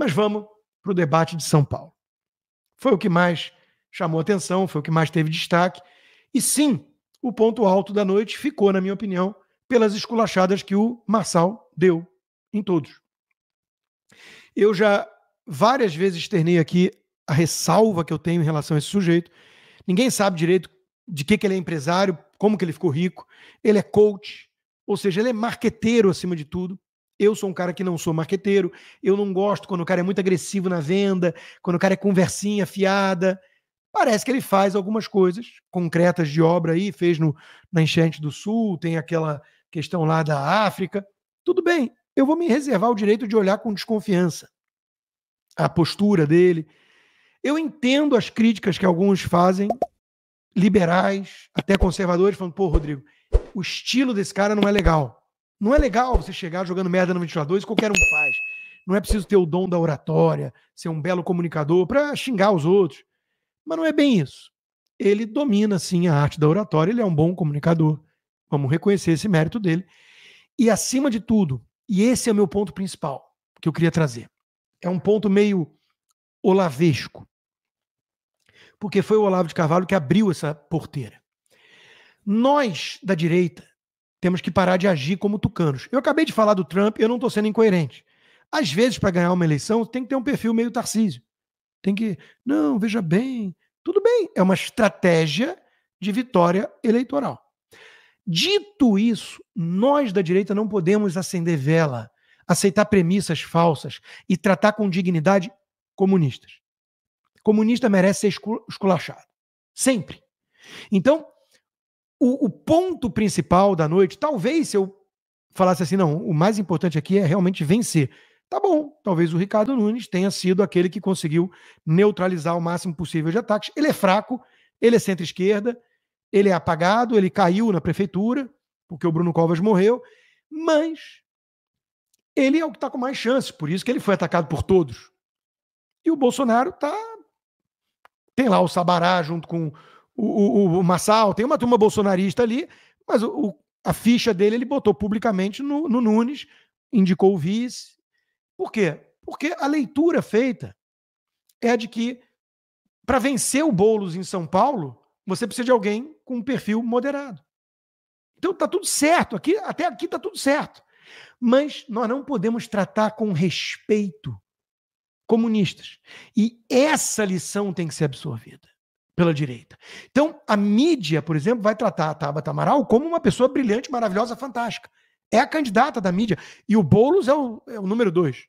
Mas vamos para o debate de São Paulo. Foi o que mais chamou atenção, foi o que mais teve destaque. E sim, o ponto alto da noite ficou, na minha opinião, pelas esculachadas que o Marçal deu em todos. Eu já várias vezes externei aqui a ressalva que eu tenho em relação a esse sujeito. Ninguém sabe direito de que, que ele é empresário, como que ele ficou rico. Ele é coach, ou seja, ele é marqueteiro acima de tudo. Eu sou um cara que não sou marqueteiro, eu não gosto quando o cara é muito agressivo na venda, quando o cara é conversinha fiada. Parece que ele faz algumas coisas concretas de obra aí, fez no, na enchente do Sul, tem aquela questão lá da África. Tudo bem, eu vou me reservar o direito de olhar com desconfiança a postura dele. Eu entendo as críticas que alguns fazem, liberais, até conservadores, falando: pô, Rodrigo, o estilo desse cara não é legal. Não é legal você chegar jogando merda no ventilador, isso qualquer um faz. Não é preciso ter o dom da oratória, ser um belo comunicador para xingar os outros. Mas não é bem isso. Ele domina, sim, a arte da oratória, ele é um bom comunicador. Vamos reconhecer esse mérito dele. E, acima de tudo, e esse é o meu ponto principal que eu queria trazer, é um ponto meio olavesco. Porque foi o Olavo de Carvalho que abriu essa porteira. Nós, da direita, temos que parar de agir como tucanos. Eu acabei de falar do Trump, eu não estou sendo incoerente. Às vezes, para ganhar uma eleição, tem que ter um perfil meio Tarcísio. Tem que, não, veja bem. Tudo bem, é uma estratégia de vitória eleitoral. Dito isso, nós da direita não podemos acender vela, aceitar premissas falsas e tratar com dignidade comunistas. Comunista merece ser esculachado. Sempre. Então, o, o ponto principal da noite, talvez se eu falasse assim, não, o mais importante aqui é realmente vencer. Tá bom, talvez o Ricardo Nunes tenha sido aquele que conseguiu neutralizar o máximo possível de ataques. Ele é fraco, ele é centro-esquerda, ele é apagado, ele caiu na prefeitura, porque o Bruno Covas morreu, mas ele é o que está com mais chances, por isso que ele foi atacado por todos. E o Bolsonaro tá tem lá o Sabará junto com o, o, o Massal, tem uma turma bolsonarista ali, mas o, o, a ficha dele ele botou publicamente no, no Nunes, indicou o vice. Por quê? Porque a leitura feita é a de que para vencer o Boulos em São Paulo, você precisa de alguém com um perfil moderado. Então tá tudo certo, aqui até aqui tá tudo certo. Mas nós não podemos tratar com respeito comunistas. E essa lição tem que ser absorvida pela direita. Então, a mídia, por exemplo, vai tratar a Tabata Amaral como uma pessoa brilhante, maravilhosa, fantástica. É a candidata da mídia. E o Boulos é o, é o número dois.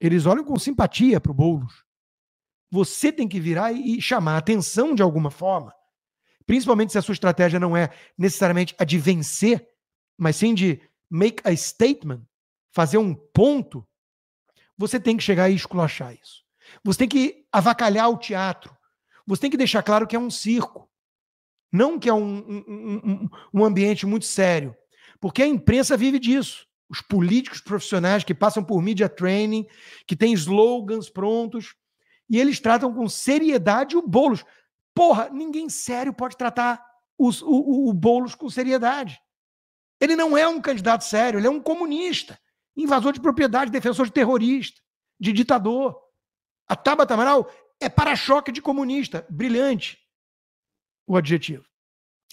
Eles olham com simpatia para o Boulos. Você tem que virar e chamar a atenção de alguma forma. Principalmente se a sua estratégia não é necessariamente a de vencer, mas sim de make a statement, fazer um ponto. Você tem que chegar e esculachar isso. Você tem que avacalhar o teatro. Você tem que deixar claro que é um circo, não que é um, um, um, um ambiente muito sério. Porque a imprensa vive disso. Os políticos profissionais que passam por media training, que têm slogans prontos, e eles tratam com seriedade o Boulos. Porra, ninguém sério pode tratar os, o, o, o Boulos com seriedade. Ele não é um candidato sério, ele é um comunista, invasor de propriedade, defensor de terrorista, de ditador. A Tabata Amaral é para-choque de comunista. Brilhante o adjetivo.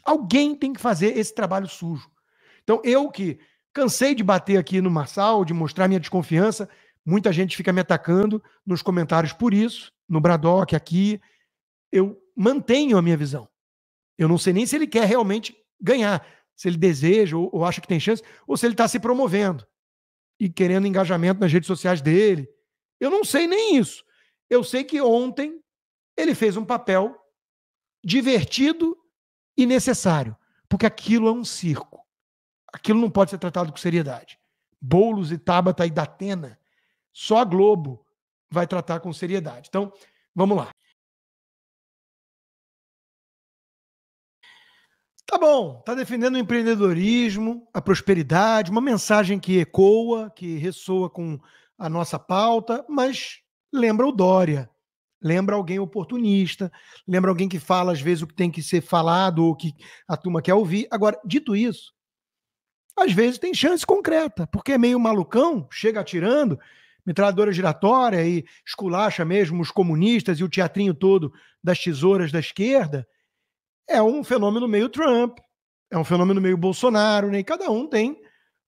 Alguém tem que fazer esse trabalho sujo. Então, eu que cansei de bater aqui no Marçal, de mostrar minha desconfiança, muita gente fica me atacando nos comentários por isso, no Bradock, aqui. Eu mantenho a minha visão. Eu não sei nem se ele quer realmente ganhar, se ele deseja ou, ou acha que tem chance, ou se ele está se promovendo e querendo engajamento nas redes sociais dele. Eu não sei nem isso. Eu sei que ontem ele fez um papel divertido e necessário, porque aquilo é um circo. Aquilo não pode ser tratado com seriedade. Boulos e Tabata e Datena, só a Globo vai tratar com seriedade. Então, vamos lá. Tá bom, tá defendendo o empreendedorismo, a prosperidade, uma mensagem que ecoa, que ressoa com a nossa pauta, mas lembra o Dória, lembra alguém oportunista, lembra alguém que fala às vezes o que tem que ser falado ou que a turma quer ouvir. Agora, dito isso, às vezes tem chance concreta, porque é meio malucão, chega atirando, metralhadora giratória e esculacha mesmo os comunistas e o teatrinho todo das tesouras da esquerda. É um fenômeno meio Trump, é um fenômeno meio Bolsonaro, né? E cada um tem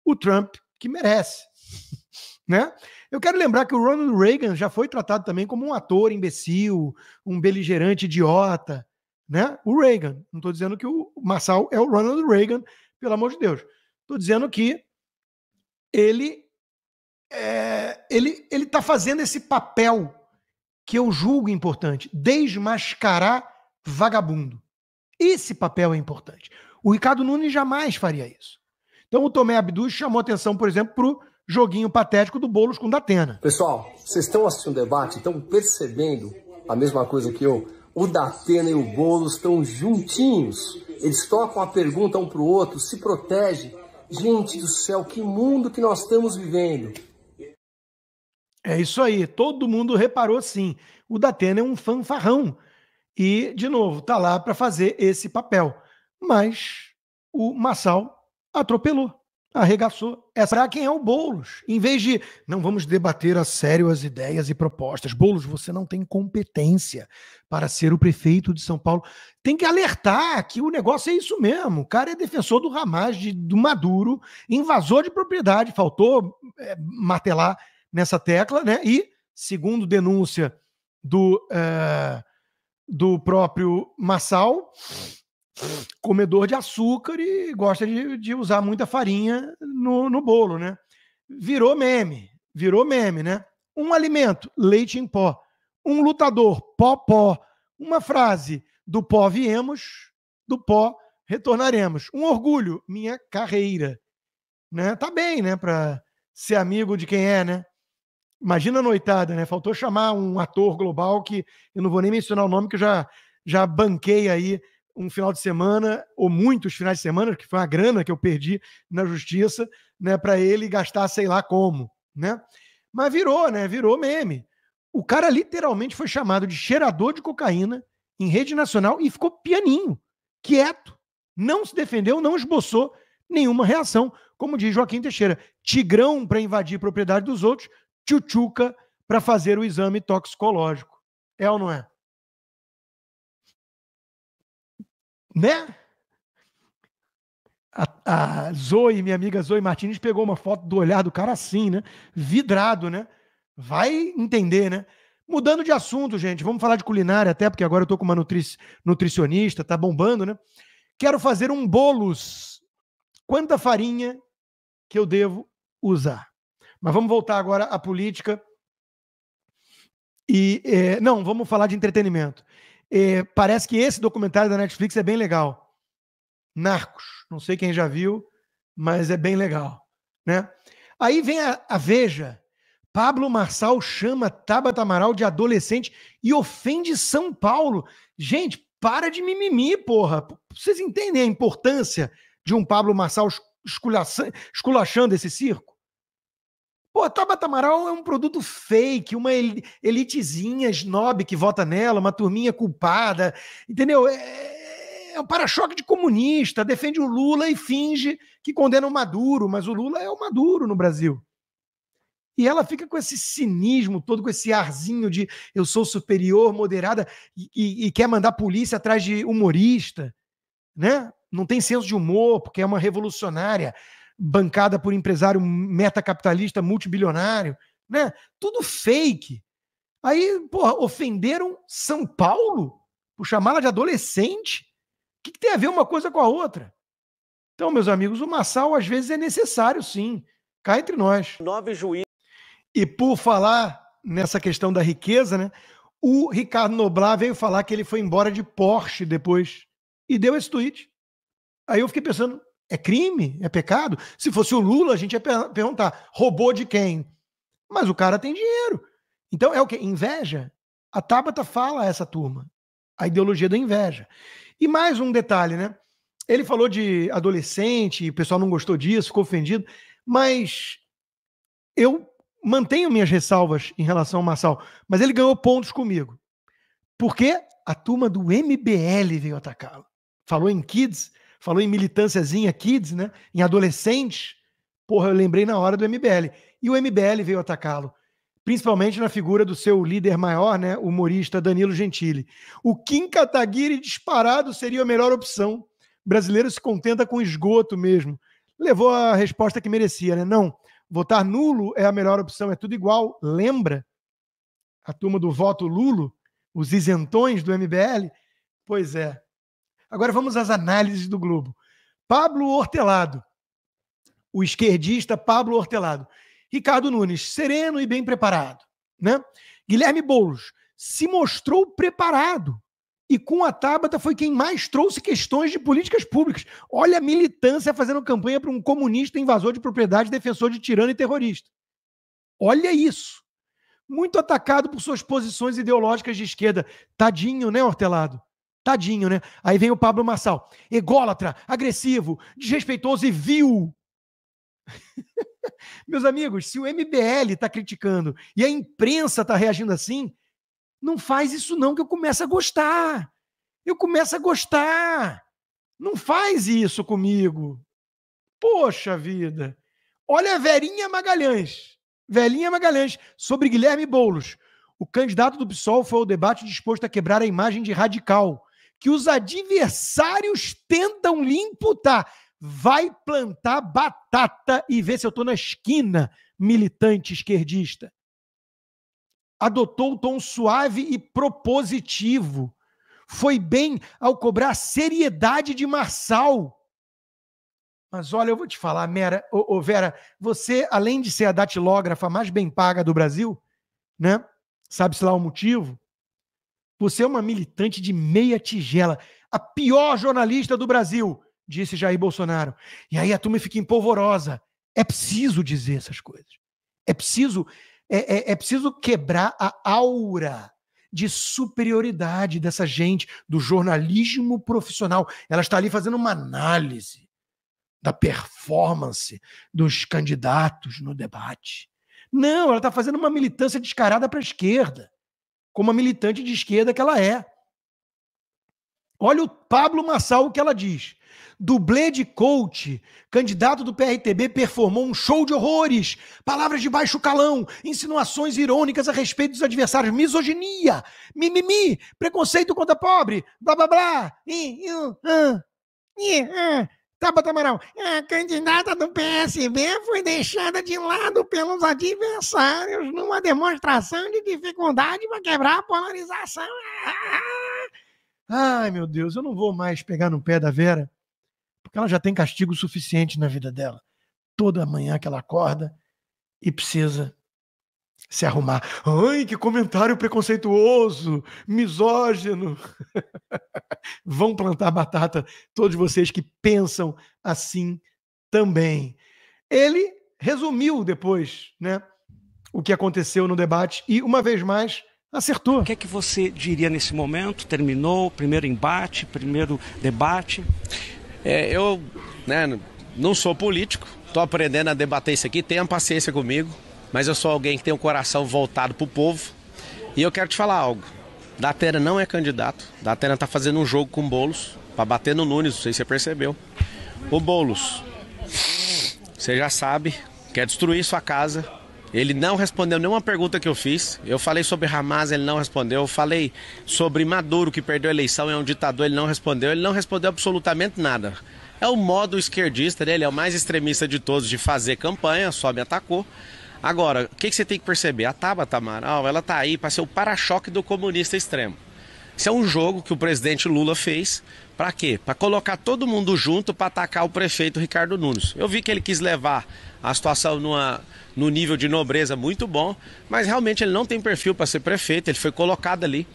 o Trump que merece né? Eu quero lembrar que o Ronald Reagan já foi tratado também como um ator imbecil, um beligerante idiota, né? O Reagan. Não estou dizendo que o Marçal é o Ronald Reagan, pelo amor de Deus. Estou dizendo que ele é, ele ele está fazendo esse papel que eu julgo importante, desmascarar vagabundo. Esse papel é importante. O Ricardo Nunes jamais faria isso. Então o Tomé Abduz chamou atenção, por exemplo, para joguinho patético do Boulos com Datena. Pessoal, vocês estão assistindo o debate, estão percebendo a mesma coisa que eu? O Datena e o Boulos estão juntinhos. Eles tocam a pergunta um para o outro, se protegem. Gente do céu, que mundo que nós estamos vivendo. É isso aí, todo mundo reparou sim. O Datena é um fanfarrão. E, de novo, tá lá para fazer esse papel. Mas o Massal atropelou. Arregaçou. É para quem é o Boulos. Em vez de não vamos debater a sério as ideias e propostas. Boulos, você não tem competência para ser o prefeito de São Paulo. Tem que alertar que o negócio é isso mesmo. O cara é defensor do Ramaz, de, do Maduro, invasor de propriedade. Faltou é, martelar nessa tecla, né? E, segundo denúncia do, é, do próprio Massal comedor de açúcar e gosta de, de usar muita farinha no, no bolo, né? Virou meme, virou meme, né? Um alimento, leite em pó. Um lutador, pó, pó. Uma frase, do pó viemos, do pó retornaremos. Um orgulho, minha carreira. Né? Tá bem, né? Pra ser amigo de quem é, né? Imagina a noitada, né? Faltou chamar um ator global que eu não vou nem mencionar o nome, que eu já, já banquei aí um final de semana, ou muitos finais de semana, que foi uma grana que eu perdi na justiça, né, para ele gastar sei lá como, né? Mas virou, né? Virou meme. O cara literalmente foi chamado de cheirador de cocaína em rede nacional e ficou pianinho, quieto, não se defendeu, não esboçou nenhuma reação, como diz Joaquim Teixeira. Tigrão para invadir propriedade dos outros, tchutchuca para fazer o exame toxicológico. É ou não é? né? A, a Zoe, minha amiga Zoe Martins, pegou uma foto do olhar do cara assim, né? Vidrado, né? Vai entender, né? Mudando de assunto, gente, vamos falar de culinária até, porque agora eu tô com uma nutri nutricionista, tá bombando, né? Quero fazer um bolos. Quanta farinha que eu devo usar? Mas vamos voltar agora à política. E é, não, vamos falar de entretenimento. É, parece que esse documentário da Netflix é bem legal. Narcos. Não sei quem já viu, mas é bem legal. Né? Aí vem a, a Veja. Pablo Marçal chama Tabata Amaral de adolescente e ofende São Paulo. Gente, para de mimimi, porra. Vocês entendem a importância de um Pablo Marçal esculachando esse circo? Pô, Tabata Amaral é um produto fake, uma elitezinha snob que vota nela, uma turminha culpada, entendeu? É, é, é um para-choque de comunista, defende o Lula e finge que condena o Maduro, mas o Lula é o Maduro no Brasil. E ela fica com esse cinismo todo, com esse arzinho de eu sou superior, moderada, e, e, e quer mandar polícia atrás de humorista, né? Não tem senso de humor, porque é uma revolucionária bancada por empresário metacapitalista multibilionário, né? Tudo fake. Aí, porra, ofenderam São Paulo por chamá-la de adolescente? O que, que, tem a ver uma coisa com a outra? Então, meus amigos, o Massal às vezes é necessário, sim. Cá entre nós. Nove juízes. E por falar nessa questão da riqueza, né? O Ricardo Noblar veio falar que ele foi embora de Porsche depois e deu esse tweet. Aí eu fiquei pensando, é crime? É pecado? Se fosse o Lula, a gente ia per perguntar: roubou de quem? Mas o cara tem dinheiro. Então é o que? Inveja? A Tabata fala a essa turma. A ideologia da inveja. E mais um detalhe, né? Ele falou de adolescente, o pessoal não gostou disso, ficou ofendido, mas eu mantenho minhas ressalvas em relação ao Marçal, mas ele ganhou pontos comigo. Porque a turma do MBL veio atacá-lo. Falou em kids, Falou em militânciazinha kids, né? Em adolescente. Porra, eu lembrei na hora do MBL. E o MBL veio atacá-lo. Principalmente na figura do seu líder maior, né? O humorista Danilo Gentili. O Kim Kataguiri disparado seria a melhor opção. brasileiro se contenta com esgoto mesmo. Levou a resposta que merecia, né? Não. Votar nulo é a melhor opção, é tudo igual. Lembra? A turma do voto Lulo, os isentões do MBL? Pois é, Agora vamos às análises do Globo. Pablo Hortelado, o esquerdista Pablo Hortelado. Ricardo Nunes, sereno e bem preparado. Né? Guilherme Boulos se mostrou preparado e com a tábata foi quem mais trouxe questões de políticas públicas. Olha a militância fazendo campanha para um comunista invasor de propriedade, defensor de tirano e terrorista. Olha isso. Muito atacado por suas posições ideológicas de esquerda. Tadinho, né, Hortelado? Tadinho, né? Aí vem o Pablo Marçal. Ególatra, agressivo, desrespeitoso e vil. Meus amigos, se o MBL está criticando e a imprensa está reagindo assim, não faz isso não que eu começo a gostar. Eu começo a gostar. Não faz isso comigo. Poxa vida. Olha a Verinha Magalhães. Velhinha Magalhães, sobre Guilherme Boulos. O candidato do PSOL foi ao debate disposto a quebrar a imagem de radical, que os adversários tentam lhe imputar. Vai plantar batata e ver se eu estou na esquina, militante esquerdista. Adotou o um tom suave e propositivo. Foi bem ao cobrar a seriedade de Marçal. Mas olha, eu vou te falar, Mera, ô, ô, Vera, você, além de ser a datilógrafa mais bem paga do Brasil, né? Sabe-se lá o motivo? Você é uma militante de meia tigela, a pior jornalista do Brasil, disse Jair Bolsonaro. E aí a turma fica empolvorosa. É preciso dizer essas coisas. É preciso, é, é, é preciso quebrar a aura de superioridade dessa gente, do jornalismo profissional. Ela está ali fazendo uma análise da performance dos candidatos no debate. Não, ela está fazendo uma militância descarada para a esquerda como a militante de esquerda que ela é. Olha o Pablo Massal o que ela diz. Dublê de coach, candidato do PRTB, performou um show de horrores, palavras de baixo calão, insinuações irônicas a respeito dos adversários, misoginia, mimimi, preconceito contra pobre, blá blá blá. Tabata tá Amaral, é, a candidata do PSB foi deixada de lado pelos adversários numa demonstração de dificuldade para quebrar a polarização. Ai, meu Deus, eu não vou mais pegar no pé da Vera, porque ela já tem castigo suficiente na vida dela. Toda manhã que ela acorda e precisa se arrumar. Ai, que comentário preconceituoso, misógino. Vão plantar batata, todos vocês que pensam assim também. Ele resumiu depois, né, o que aconteceu no debate e uma vez mais acertou. O que é que você diria nesse momento? Terminou primeiro embate, primeiro debate? É, eu, né, não sou político, estou aprendendo a debater isso aqui. Tenha paciência comigo mas eu sou alguém que tem o um coração voltado para o povo. E eu quero te falar algo. Datena não é candidato. Datena está fazendo um jogo com Bolos para bater no Nunes, não sei se você percebeu. O Bolos, você já sabe, quer destruir sua casa. Ele não respondeu nenhuma pergunta que eu fiz. Eu falei sobre Hamas, ele não respondeu. Eu falei sobre Maduro, que perdeu a eleição, é um ditador, ele não respondeu. Ele não respondeu absolutamente nada. É o modo esquerdista dele, é o mais extremista de todos de fazer campanha, só me atacou. Agora, o que, que, você tem que perceber? A Tabata Amaral, ela tá aí para ser o para-choque do comunista extremo. Isso é um jogo que o presidente Lula fez. Para quê? Para colocar todo mundo junto para atacar o prefeito Ricardo Nunes. Eu vi que ele quis levar a situação numa, num nível de nobreza muito bom, mas realmente ele não tem perfil para ser prefeito, ele foi colocado ali.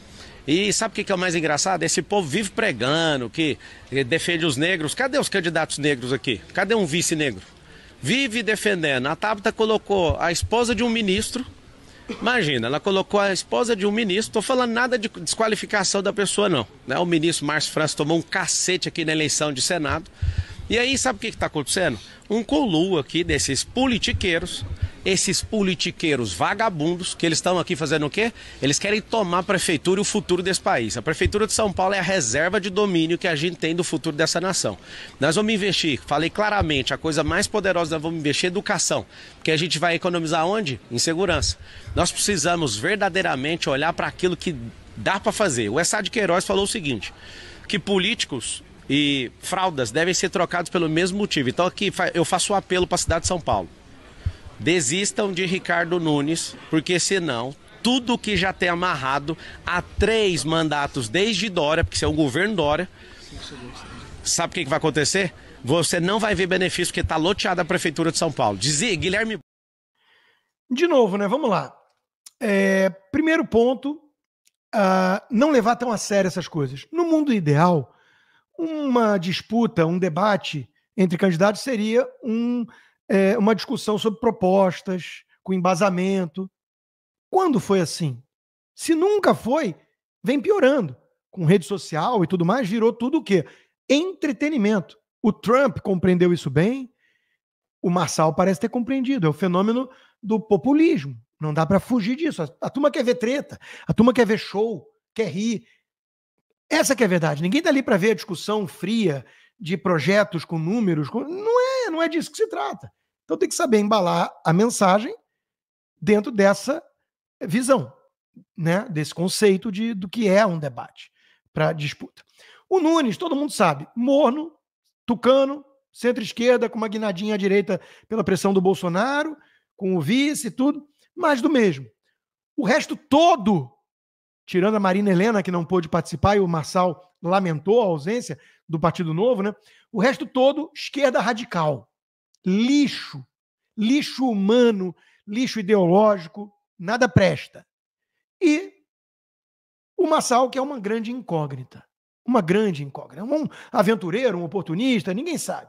E sabe o que é o mais engraçado? Esse povo vive pregando que defende os negros. Cadê os candidatos negros aqui? Cadê um vice negro? vive defendendo. A Tabata colocou a esposa de um ministro. Imagina, ela colocou a esposa de um ministro. Estou falando nada de desqualificação da pessoa, não. Né? O ministro Márcio França tomou um cacete aqui na eleição de Senado. E aí, sabe o que está acontecendo? Um colu aqui desses politiqueiros esses politiqueiros vagabundos, que eles estão aqui fazendo o quê? Eles querem tomar a prefeitura e o futuro desse país. A prefeitura de São Paulo é a reserva de domínio que a gente tem do futuro dessa nação. Nós vamos investir, falei claramente, a coisa mais poderosa nós vamos investir é educação, porque a gente vai economizar onde? Em segurança. Nós precisamos verdadeiramente olhar para aquilo que dá para fazer. O Essad Queiroz falou o seguinte, que políticos e fraldas devem ser trocados pelo mesmo motivo. Então aqui eu faço o um apelo para a cidade de São Paulo desistam de Ricardo Nunes, porque senão tudo que já tem amarrado há três mandatos desde Dória, porque isso é o governo Dória, sabe o que, vai acontecer? Você não vai ver benefício porque está loteada a Prefeitura de São Paulo. Dizia Guilherme. De novo, né? Vamos lá. É, primeiro ponto, uh, não levar tão a sério essas coisas. No mundo ideal, uma disputa, um debate entre candidatos seria um é, uma discussão sobre propostas, com embasamento. Quando foi assim? Se nunca foi, vem piorando. Com rede social e tudo mais, virou tudo o quê? Entretenimento. O Trump compreendeu isso bem, o Marçal parece ter compreendido. É o fenômeno do populismo. Não dá para fugir disso. A, turma quer ver treta, a turma quer ver show, quer rir. Essa que é a verdade. Ninguém tá ali para ver a discussão fria de projetos com números. Com... Não é é, não é disso que se trata. Então tem que saber embalar a mensagem dentro dessa visão, né, desse conceito de, do que é um debate para disputa. O Nunes, todo mundo sabe, morno, tucano, centro-esquerda, com uma guinadinha à direita pela pressão do Bolsonaro, com o vice e tudo, mais do mesmo. O resto todo tirando a Marina Helena, que não pôde participar, e o Marçal lamentou a ausência do Partido Novo, né? O resto todo, esquerda radical. Lixo. Lixo humano, lixo ideológico, nada presta. E o Marçal, que é uma grande incógnita. Uma grande incógnita. É um aventureiro, um oportunista, ninguém sabe.